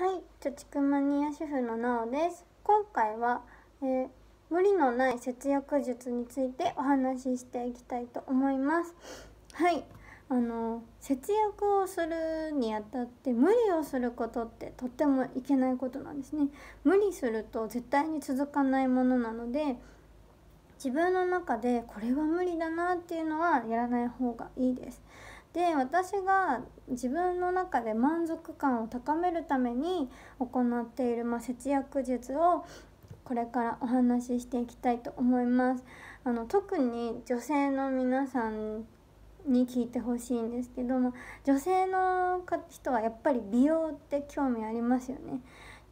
はい貯蓄マニア主婦のなおです今回は、えー、無理のない節約術についてお話ししていきたいと思いますはいあの節約をするにあたって無理をすることってとってもいけないことなんですね無理すると絶対に続かないものなので自分の中でこれは無理だなっていうのはやらない方がいいですで私が自分の中で満足感を高めるために行っている、まあ、節約術をこれからお話ししていきたいと思いますあの特に女性の皆さんに聞いてほしいんですけども女性の人はやっぱり美容って興味ありますよね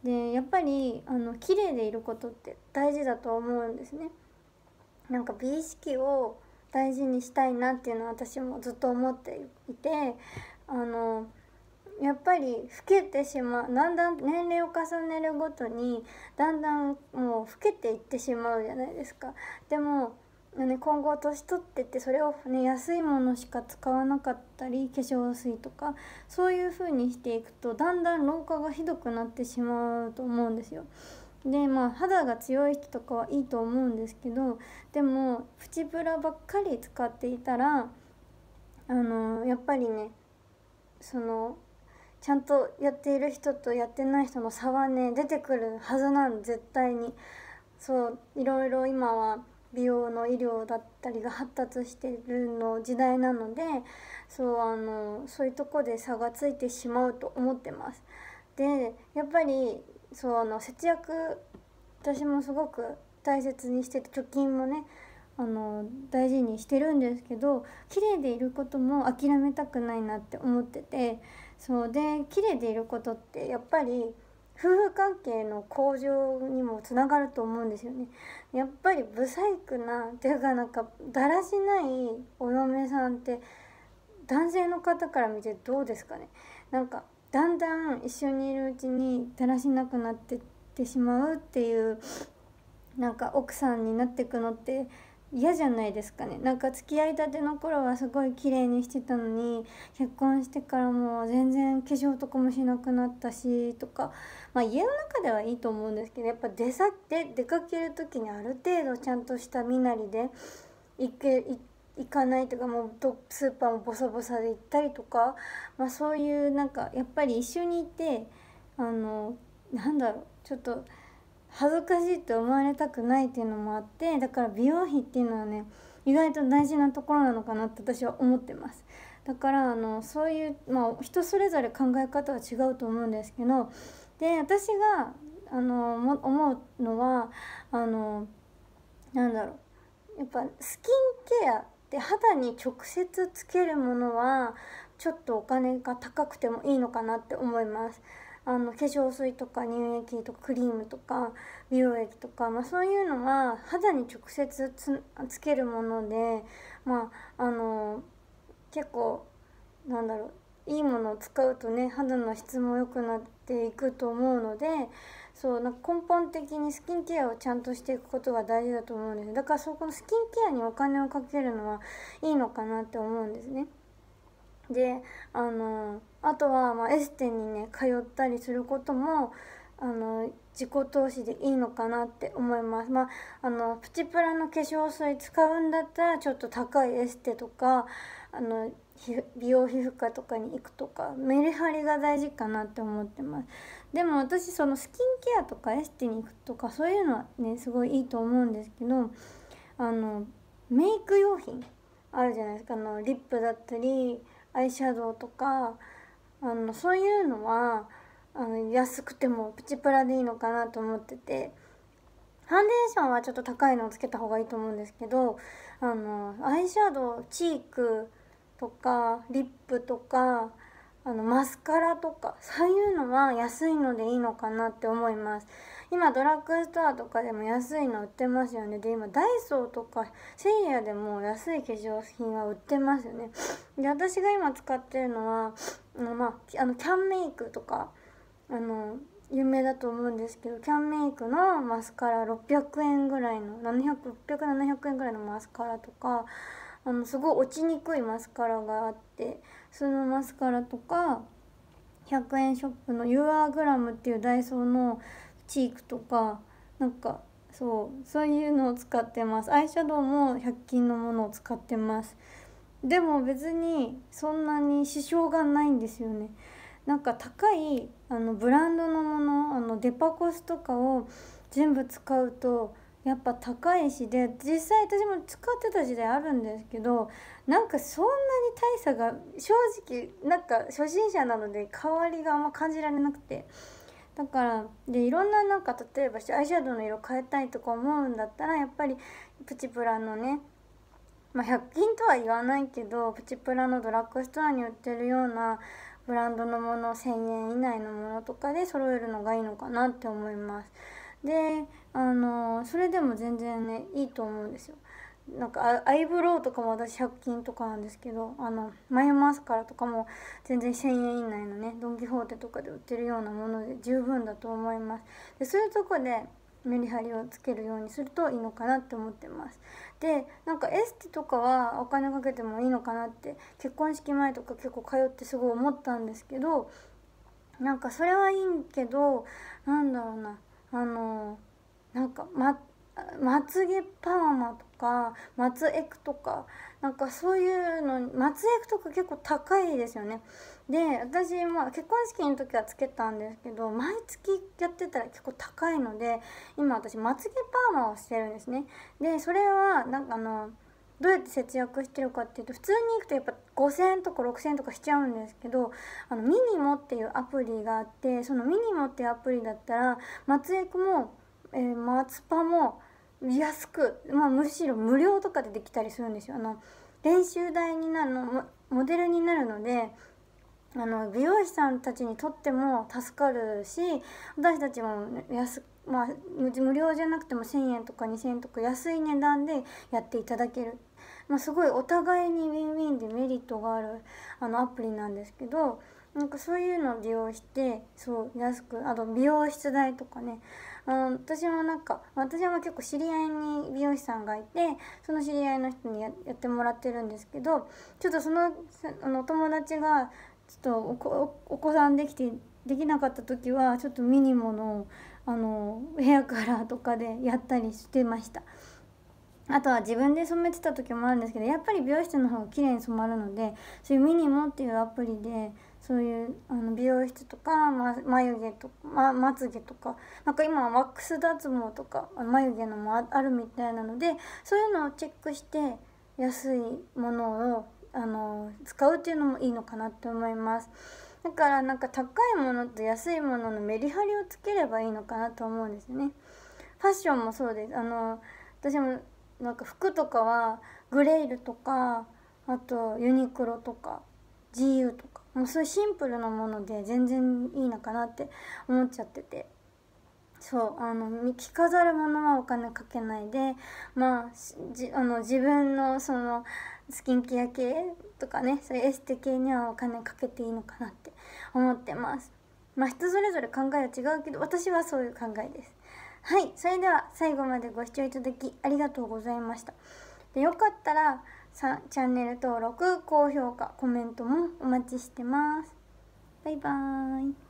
でやっぱりあの綺麗でいることって大事だと思うんですねなんか美意識を大事にしたいなっていうのは私もずっと思っていてあのやっぱり老けてしまうだんだん年齢を重ねるごとにだんだんもう老けていってしまうじゃないですか。でもね、今後年取ってってそれを、ね、安いものしか使わなかったり化粧水とかそういう風にしていくとだんだん老化がひどくなってしまうと思うんですよ。でまあ肌が強い人とかはいいと思うんですけどでもプチブラばっかり使っていたらあのやっぱりねそのちゃんとやっている人とやってない人の差はね出てくるはずなん絶対にそういろいろ今は美容の医療だったりが発達してるの時代なのでそうあのそういうとこで差がついてしまうと思ってます。でやっぱりそうあの節約私もすごく大切にしてて貯金もねあの大事にしてるんですけど綺麗でいることも諦めたくないなって思っててそうで綺麗でいることってやっぱり夫婦関係の向上にもつながると思うんですよねやっぱり不細工なていうかなんかだらしないお嫁さんって男性の方から見てどうですかねなんかだんだん一緒にいるうちにだらしなくなってってしまうっていうなんか奥さんになってくのって嫌じゃないですかねなんか付き合いたての頃はすごい綺麗にしてたのに結婚してからもう全然化粧とかもしなくなったしとかまあ家の中ではいいと思うんですけどやっぱ出って出かける時にある程度ちゃんとした身なりで行け行行かないとかもうスーパーもボサボサで行ったりとか、まあ、そういうなんかやっぱり一緒にいてあのなんだろうちょっと恥ずかしいって思われたくないっていうのもあってだから美容費っていうのはね意外と大事なところなのかなって私は思ってます。だからあのそういう、まあ、人それぞれ考え方は違うと思うんですけどで私があの思うのはあのなんだろうやっぱスキンケアで肌に直接つけるものはちょっとお金が高くてもいいのかなって思いますあの化粧水とか乳液とかクリームとか美容液とか、まあ、そういうのは肌に直接つけるもので、まあ、あの結構なんだろういいものを使うとね肌の質も良くなっていくと思うのでそうなんか根本的にスキンケアをちゃんとしていくことが大事だと思うんですだからそこのスキンケアにお金をかけるのはいいのかなって思うんですねであのあとはまエステにね通ったりすることもあの自己投資でいいのかなって思います、まあ、あのプチプラの化粧水使うんだったらちょっと高いエステとかあの美容皮膚科とかに行くとかメリハリが大事かなって思ってますでも私そのスキンケアとかエステに行くとかそういうのはねすごいいいと思うんですけどあのメイク用品あるじゃないですかあのリップだったりアイシャドウとかあのそういうのはあの安くてもプチプラでいいのかなと思っててファンデーションはちょっと高いのをつけた方がいいと思うんですけどあのアイシャドウチークとかリップとかあのマスカラとかそういうのは安いのでいいのかなって思います今ドラッグストアとかでも安いの売ってますよねで今ダイソーとかセリアでも安い化粧品は売ってますよねで私が今使ってるのはあの、まあ、あのキャンメイクとかあの有名だと思うんですけどキャンメイクのマスカラ600円ぐらいの7 0 0 6 0 0 7 0 0円ぐらいのマスカラとかあのすごい落ちにくいマスカラがあってそのマスカラとか100円ショップの u r グラムっていうダイソーのチークとかなんかそうそういうのを使ってますアイシャドウも100均のものを使ってますでも別にそんなに支障がないんですよねなんか高いあのブランドのものあのデパコスとかを全部使うとやっぱ高いしで実際私も使ってた時代あるんですけどなんかそんなに大差が正直なんか初心者なので変わりがあんま感じられなくてだからでいろんななんか例えばアイシャドウの色変えたいとか思うんだったらやっぱりプチプラのねまあ、100均とは言わないけどプチプラのドラッグストアに売ってるようなブランドのもの1,000円以内のものとかで揃えるのがいいのかなって思います。であのそれでも全然ねいいと思うんですよなんかアイブロウとかも私100均とかなんですけどあの眉マスカラとかも全然1000円以内のねドン・キホーテとかで売ってるようなもので十分だと思いますでそういうとこでメリハリをつけるようにするといいのかなって思ってますでなんかエステとかはお金かけてもいいのかなって結婚式前とか結構通ってすごい思ったんですけどなんかそれはいいけどなんだろうなかままつげパーマとかまつエクとかなんかそういうのまつエクとか結構高いですよねで私、も結婚式の時はつけたんですけど毎月やってたら結構高いので今私まつげパーマをしてるんですねでそれはなんかあのどうやって節約してるかっていうと普通に行くとやっぱ5,000円とか6,000円とかしちゃうんですけどあのミニモっていうアプリがあってそのミニモっていうアプリだったら松江区もえー、ツパも安く、まあ、むしろ無料とかでできたりするんですよあの練習台になるのモデルになるのであの美容師さんたちにとっても助かるし私たちも安、まあ、無料じゃなくても1,000円とか2,000円とか安い値段でやっていただける、まあ、すごいお互いにウィンウィンでメリットがあるあのアプリなんですけどなんかそういうのを利用してそう安くあと美容室代とかねうん、私もなんか私は結構知り合いに美容師さんがいてその知り合いの人にやってもらってるんですけどちょっとそのあの友達がちょっとお子さんできてできなかった時はちょっとミニモのあのヘアカラーとかでやったりしてました。あとは自分で染めてた時もあるんですけどやっぱり美容室の方が綺麗に染まるのでそういうミニモっていうアプリでそういうあの美容室とか、ま、眉毛とか、ま、まつ毛とかなんか今ワックス脱毛とか眉毛のもあるみたいなのでそういうのをチェックして安いものをあの使うっていうのもいいのかなって思います。だからなんか高いものと安いもののメリハリをつければいいのかなと思うんですね。ファッションもそうです。あの私もなんか服とかはグレイルとかあとユニクロとか GU とかもうそういうシンプルなもので全然いいのかなって思っちゃっててそうあの着飾るものはお金かけないでまああの自分のそのスキンケア系とかねそういうエステ系にはお金かけていいのかなって思ってますまあ人それぞれ考えは違うけど私はそういう考えですはいそれでは最後までご視聴いただきありがとうございましたでよかったらさチャンネル登録高評価コメントもお待ちしてますバイバーイ